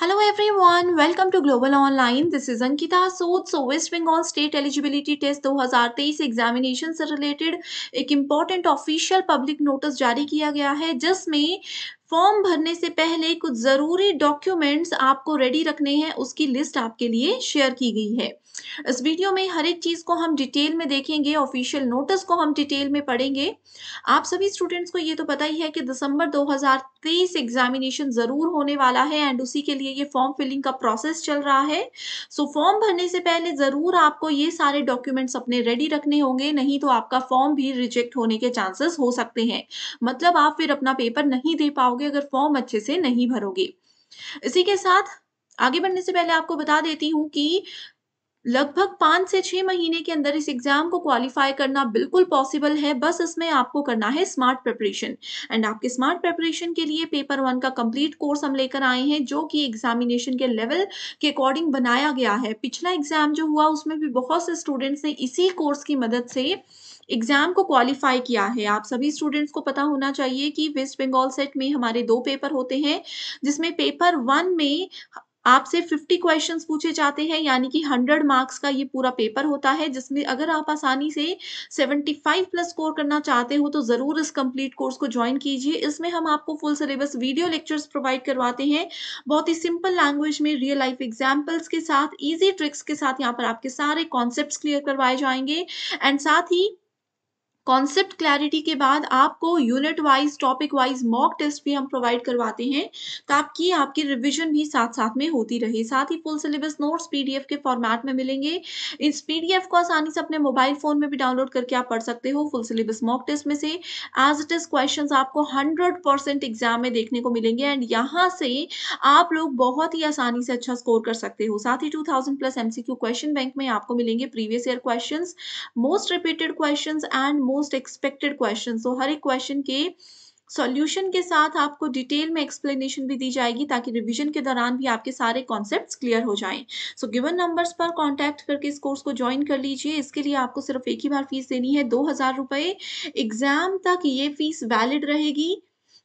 Hello everyone welcome to global online this is Ankita सोथ so west Bengal state eligibility test 2023 examination से related एक important official public notice जारी किया गया है जिसमें फॉर्म भरने से पहले कुछ ज़रूरी डॉक्यूमेंट्स आपको रेडी रखने हैं उसकी लिस्ट आपके लिए शेयर की गई है इस वीडियो में हर एक चीज़ को हम डिटेल में देखेंगे ऑफिशियल नोटिस को हम डिटेल में पढ़ेंगे आप सभी स्टूडेंट्स को ये तो पता ही है कि दिसंबर 2023 एग्जामिनेशन ज़रूर होने वाला है एंड उसी के लिए ये फॉर्म फिलिंग का प्रोसेस चल रहा है सो फॉर्म भरने से पहले ज़रूर आपको ये सारे डॉक्यूमेंट्स अपने रेडी रखने होंगे नहीं तो आपका फॉर्म भी रिजेक्ट होने के चांसेस हो सकते हैं मतलब आप फिर अपना पेपर नहीं दे पाओगे करोगे अगर फॉर्म अच्छे से नहीं भरोगे इसी के साथ आगे बढ़ने से पहले आपको बता देती हूँ कि लगभग पांच से छह महीने के अंदर इस एग्जाम को क्वालिफाई करना बिल्कुल पॉसिबल है बस इसमें आपको करना है स्मार्ट प्रिपरेशन एंड आपके स्मार्ट प्रिपरेशन के लिए पेपर वन का कंप्लीट कोर्स हम लेकर आए हैं जो कि एग्जामिनेशन के लेवल के अकॉर्डिंग बनाया गया है पिछला एग्जाम जो हुआ उसमें भी बहुत से स्टूडेंट्स ने इसी कोर्स की मदद से एग्जाम को क्वालिफाई किया है आप सभी स्टूडेंट्स को पता होना चाहिए कि वेस्ट बंगाल सेट में हमारे दो पेपर होते हैं जिसमें पेपर वन में आपसे 50 क्वेश्चंस पूछे जाते हैं यानी कि 100 मार्क्स का ये पूरा पेपर होता है जिसमें अगर आप आसानी से 75 प्लस स्कोर करना चाहते हो तो ज़रूर इस कंप्लीट कोर्स को ज्वाइन कीजिए इसमें हम आपको full syllabus video lectures provide करवाते हैं बहुत ही सिंपल लैंग्वेज में रियल लाइफ एग्जाम्पल्स के साथ ईजी ट्रिक्स के साथ यहाँ पर आपके सारे कॉन्सेप्ट क्लियर करवाए जाएंगे एंड साथ ही कॉन्सेप्ट क्लैरिटी के बाद आपको unit wise topic wise mock test भी हम प्रोवाइड करवाते हैं ताकि आपकी रिवीजन भी साथ साथ में होती रहे साथ ही फुल सिलेबस नोट्स पीडीएफ के फॉर्मेट में मिलेंगे इस पीडीएफ को आसानी से अपने मोबाइल फ़ोन में भी डाउनलोड करके आप पढ़ सकते हो फुल सिलेबस मॉक टेस्ट में से एज इट इज़ क्वेश्चन आपको हंड्रेड एग्जाम में देखने को मिलेंगे एंड यहाँ से आप लोग बहुत ही आसानी से अच्छा स्कोर कर सकते हो साथ ही two plus MCQ question bank में आपको मिलेंगे previous year question most repeated question and most expected question तो हर एक क्वेश्चन के सॉल्यूशन के साथ आपको डिटेल में एक्सप्लेनेशन भी दी जाएगी ताकि रिवीजन के दौरान भी आपके सारे कॉन्सेप्ट्स क्लियर हो जाएं सो गिवन नंबर्स पर कांटेक्ट करके इस कोर्स को ज्वाइन कर लीजिए इसके लिए आपको सिर्फ एक ही बार फीस देनी है दो हज़ार रुपये एग्ज़ाम तक ये फीस वैलिड रहेगी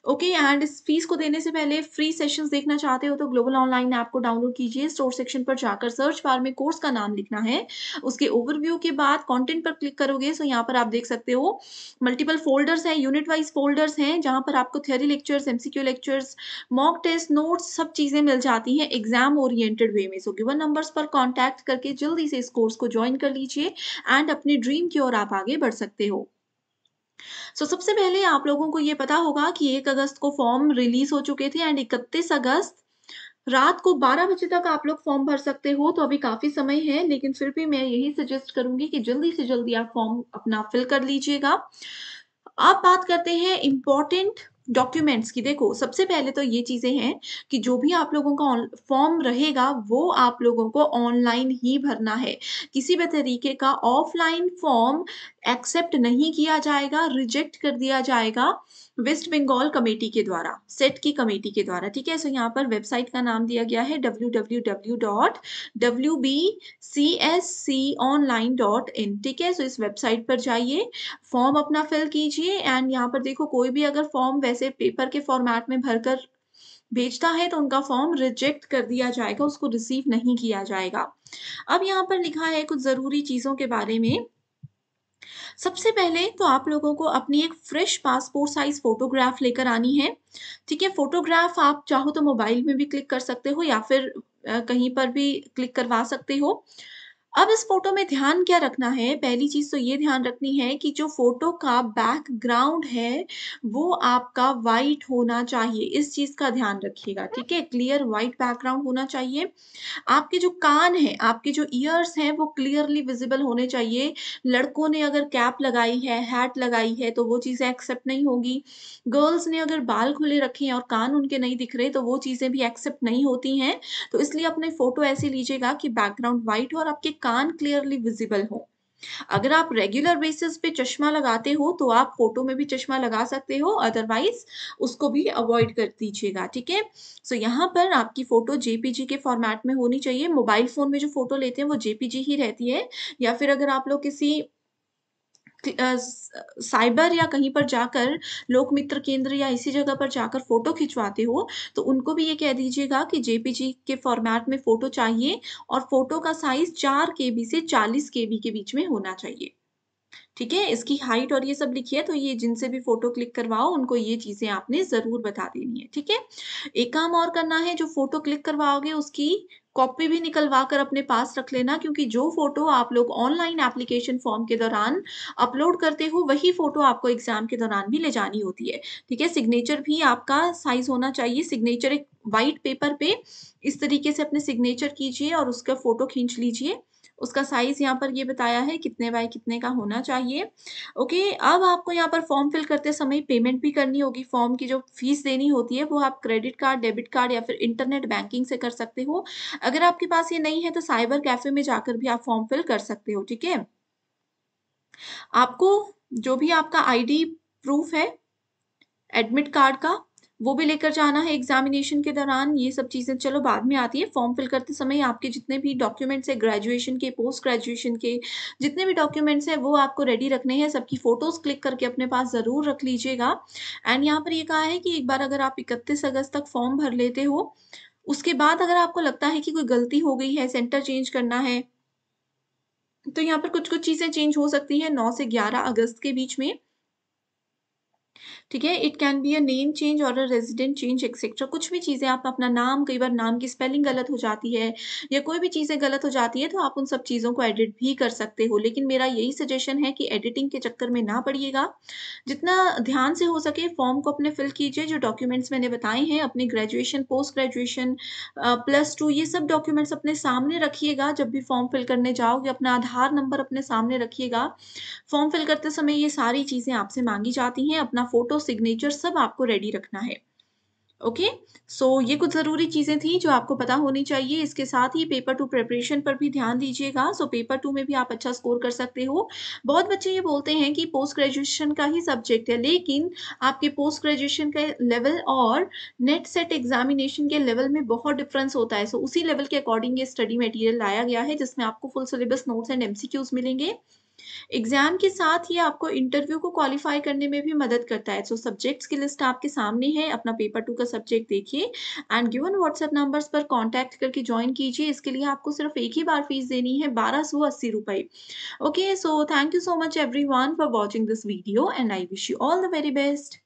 ओके एंड इस फीस को देने से पहले फ्री सेशंस देखना चाहते हो तो ग्लोबल ऑनलाइन ऐप को डाउनलोड कीजिए स्टोर सेक्शन पर जाकर सर्च बार में कोर्स का नाम लिखना है उसके ओवरव्यू के बाद कंटेंट पर क्लिक करोगे सो यहाँ पर आप देख सकते हो मल्टीपल फोल्डर्स हैं यूनिट वाइज फोल्डर्स हैं जहाँ पर आपको theory lectures MCQ lectures mock test notes सब चीज़ें मिल जाती हैं एग्जाम ओरिएटेड वे में सो गिवन नंबर्स पर कॉन्टैक्ट करके जल्दी से इस कोर्स को ज्वाइन कर लीजिए एंड अपने ड्रीम की ओर आप आगे बढ़ सकते हो सो so, सबसे पहले आप लोगों को ये पता होगा कि एक अगस्त को फॉर्म रिलीज हो चुके थे एंड इकतीस अगस्त रात को 12 बजे तक आप लोग फॉर्म भर सकते हो तो अभी काफ़ी समय है लेकिन फिर भी मैं यही सजेस्ट करूंगी कि जल्दी से जल्दी आप फॉर्म अपना फिल कर लीजिएगा आप बात करते हैं इम्पोर्टेंट डॉक्यूमेंट्स की देखो सबसे पहले तो ये चीज़ें हैं कि जो भी आप लोगों का फॉर्म रहेगा वो आप लोगों को ऑनलाइन ही भरना है किसी भी तरीके का ऑफलाइन फॉर्म एक्सेप्ट नहीं किया जाएगा रिजेक्ट कर दिया जाएगा वेस्ट बंगाल कमेटी के द्वारा सेट की कमेटी के द्वारा ठीक है सो यहाँ पर वेबसाइट का नाम दिया गया है W W W dot W B C S C online dot in ठीक है सो इस वेबसाइट पर जाइए फॉर्म अपना फिल कीजिए एंड यहाँ पर देखो कोई भी अगर फॉर्म ऐसे पेपर के फॉर्मेट में भरकर भेजता है तो उनका फॉर्म रिजेक्ट कर दिया जाएगा उसको रिसीव नहीं किया जाएगा अब यहाँ पर लिखा है कुछ ज़रूरी चीज़ों के बारे में सबसे पहले तो आप लोगों को अपनी एक फ्रेश पासपोर्ट साइज फोटोग्राफ लेकर आनी है ठीक है फोटोग्राफ आप चाहो तो मोबाइल में भी क्लिक कर सकते हो या फिर कहीं पर भी क्लिक करवा सकते हो अब इस फोटो में ध्यान क्या रखना है पहली चीज तो ये ध्यान रखनी है कि जो फोटो का बैकग्राउंड है वो आपका वाइट होना चाहिए इस चीज का ध्यान रखिएगा ठीक है क्लियर वाइट बैकग्राउंड होना चाहिए आपके जो कान है आपके जो ईयर्स हैं वो क्लियरली विजिबल होने चाहिए लड़कों ने अगर कैप लगाई है हैट लगाई है तो वो चीजें एक्सेप्ट नहीं होगी गर्ल्स ने अगर बाल खुले रखे हैं और कान उनके नहीं दिख रहे तो वो चीजें भी एक्सेप्ट नहीं होती हैं तो इसलिए अपने फोटो ऐसे लीजिएगा कि बैकग्राउंड व्हाइट हो और आपके कान क्लियरली विजिबल हो अगर आप रेगुलर बेसिस पे चश्मा लगाते हो तो आप फोटो में भी चश्मा लगा सकते हो अदरवाइज उसको भी अवॉइड कर दीजिएगा ठीक है सो यहाँ पर आपकी फ़ोटो जेपीजी के फॉर्मेट में होनी चाहिए मोबाइल फ़ोन में जो फ़ोटो लेते हैं वो जेपीजी ही रहती है या फिर अगर आप लोग किसी साइबर या कहीं पर जाकर लोक मित्र केंद्र या इसी जगह पर जाकर फोटो खिंचवाते हो तो उनको भी ये कह दीजिएगा कि जेपीजी के फॉर्मेट में फोटो चाहिए और फोटो का साइज चार के से चालीस के के बीच में होना चाहिए ठीक है इसकी हाइट और ये सब लिखी है तो ये जिनसे भी फोटो क्लिक करवाओ उनको ये चीजें आपने जरूर बता देनी है ठीक है एक काम और करना है जो फोटो क्लिक करवाओगे उसकी कॉपी भी निकलवा कर अपने पास रख लेना क्योंकि जो फोटो आप लोग ऑनलाइन एप्लीकेशन फॉर्म के दौरान अपलोड करते हो वही फोटो आपको एग्जाम के दौरान भी ले जानी होती है ठीक है सिग्नेचर भी आपका साइज होना चाहिए सिग्नेचर एक वाइट पेपर पे इस तरीके से अपने सिग्नेचर कीजिए और उसका फोटो खींच लीजिए उसका साइज़ यहाँ पर ये बताया है कितने बाय कितने का होना चाहिए ओके अब आपको यहाँ पर फॉर्म फिल करते समय पेमेंट भी करनी होगी फॉर्म की जो फीस देनी होती है वो आप क्रेडिट कार्ड डेबिट कार्ड या फिर इंटरनेट बैंकिंग से कर सकते हो अगर आपके पास ये नहीं है तो साइबर कैफे में जाकर भी आप फॉर्म फिल कर सकते हो ठीक है आपको जो भी आपका आईडी प्रूफ है एडमिट कार्ड का वो भी लेकर जाना है एग्जामिनेशन के दौरान ये सब चीज़ें चलो बाद में आती है फॉर्म फिल करते समय आपके जितने भी डॉक्यूमेंट्स हैं ग्रेजुएशन के पोस्ट ग्रेजुएशन के जितने भी डॉक्यूमेंट्स हैं वो आपको रेडी रखने हैं सबकी फ़ोटोज़ क्लिक करके अपने पास ज़रूर रख लीजिएगा एंड यहाँ पर ये कहा है कि एक बार अगर आप इकतीस अगस्त तक फॉर्म भर लेते हो उसके बाद अगर आपको लगता है कि कोई गलती हो गई है सेंटर चेंज करना है तो यहाँ पर कुछ कुछ चीज़ें चेंज हो सकती हैं नौ से ग्यारह अगस्त के बीच में ठीक है it can be a name change और अ रेजिडेंट चेंज एक्सेट्रा कुछ भी चीज़ें आप अपना नाम कई बार नाम की स्पेलिंग गलत हो जाती है या कोई भी चीज़ें गलत हो जाती है तो आप उन सब चीज़ों को एडिट भी कर सकते हो लेकिन मेरा यही सजेशन है कि एडिटिंग के चक्कर में ना पड़िएगा जितना ध्यान से हो सके फॉर्म को अपने फिल कीजिए जो डॉक्यूमेंट्स मैंने बताए हैं अपने graduation post graduation plus two ये सब डॉक्यूमेंट्स अपने सामने रखिएगा जब भी फॉर्म फिल करने जाओगे अपना आधार नंबर अपने सामने रखिएगा फॉर्म फिल करते समय ये सारी चीज़ें आपसे मांगी जाती हैं अपना अपना फोटो सिग्नेचर सब आपको रेडी रखना है ओके okay? सो so, ये कुछ ज़रूरी चीज़ें थी जो आपको पता होनी चाहिए इसके साथ ही पेपर टू प्रिपरेशन पर भी ध्यान दीजिएगा सो so, पेपर टू में भी आप अच्छा स्कोर कर सकते हो बहुत बच्चे ये बोलते हैं कि पोस्ट ग्रेजुएशन का ही सब्जेक्ट है लेकिन आपके पोस्ट ग्रेजुएशन के लेवल और नेट सेट एग्जामिनेशन के लेवल में बहुत डिफरेंस होता है सो so, उसी लेवल के अकॉर्डिंग ये स्टडी मटेरियल लाया गया है जिसमें आपको फुल सिलेबस नोट्स एंड एम मिलेंगे एग्जाम के साथ ये आपको इंटरव्यू को क्वालिफाई करने में भी मदद करता है सो सब्जेक्ट्स की लिस्ट आपके सामने है अपना पेपर टू का सब्जेक्ट देखिए एंड गिवन व्हाट्सएप नंबर्स पर कांटेक्ट करके ज्वाइन कीजिए इसके लिए आपको सिर्फ एक ही बार फीस देनी है बारह सौ अस्सी रुपए okay so thank you so much everyone for watching this video and I wish you all the very best